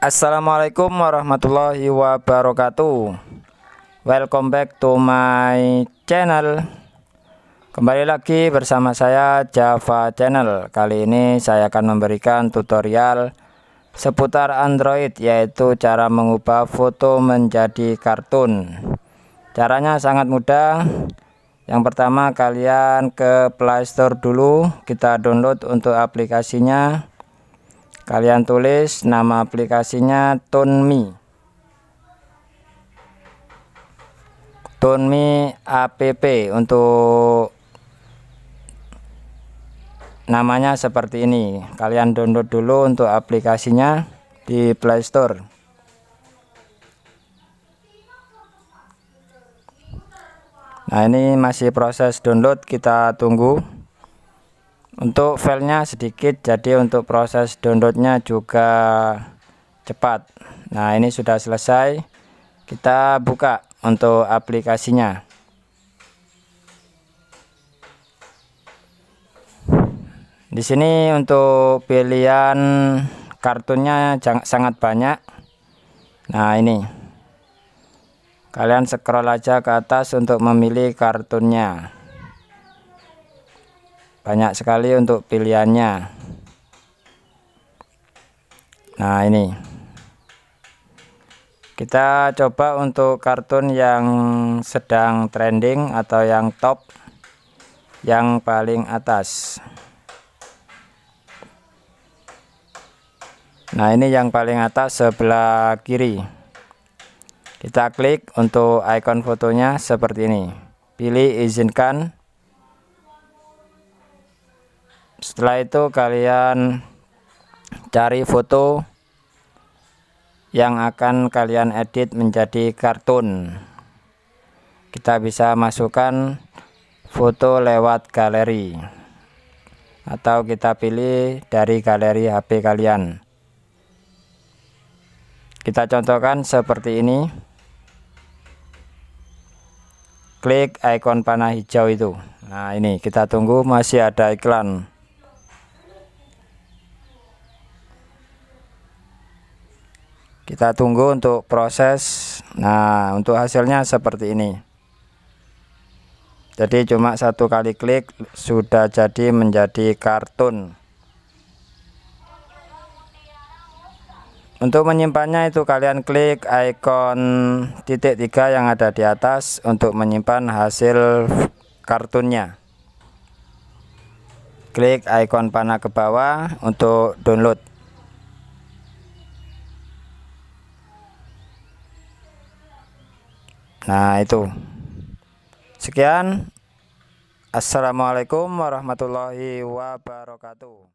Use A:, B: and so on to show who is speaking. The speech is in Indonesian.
A: Assalamualaikum warahmatullahi wabarakatuh Welcome back to my channel Kembali lagi bersama saya Java Channel Kali ini saya akan memberikan tutorial Seputar Android yaitu cara mengubah foto menjadi kartun Caranya sangat mudah Yang pertama kalian ke Playstore dulu Kita download untuk aplikasinya kalian tulis nama aplikasinya Tonmi Tonmi app untuk namanya seperti ini kalian download dulu untuk aplikasinya di Play Store nah ini masih proses download kita tunggu untuk filenya sedikit jadi untuk proses downloadnya juga cepat nah ini sudah selesai kita buka untuk aplikasinya di sini untuk pilihan kartunya sangat banyak nah ini kalian scroll aja ke atas untuk memilih kartunnya banyak sekali untuk pilihannya nah ini kita coba untuk kartun yang sedang trending atau yang top yang paling atas nah ini yang paling atas sebelah kiri kita klik untuk icon fotonya seperti ini pilih izinkan setelah itu kalian cari foto yang akan kalian edit menjadi kartun kita bisa masukkan foto lewat galeri atau kita pilih dari galeri HP kalian kita contohkan seperti ini klik ikon panah hijau itu nah ini kita tunggu masih ada iklan kita tunggu untuk proses nah untuk hasilnya seperti ini jadi cuma satu kali klik sudah jadi menjadi kartun untuk menyimpannya itu kalian klik icon titik tiga yang ada di atas untuk menyimpan hasil kartunnya klik icon panah ke bawah untuk download Nah, itu. Sekian. Assalamualaikum warahmatullahi wabarakatuh.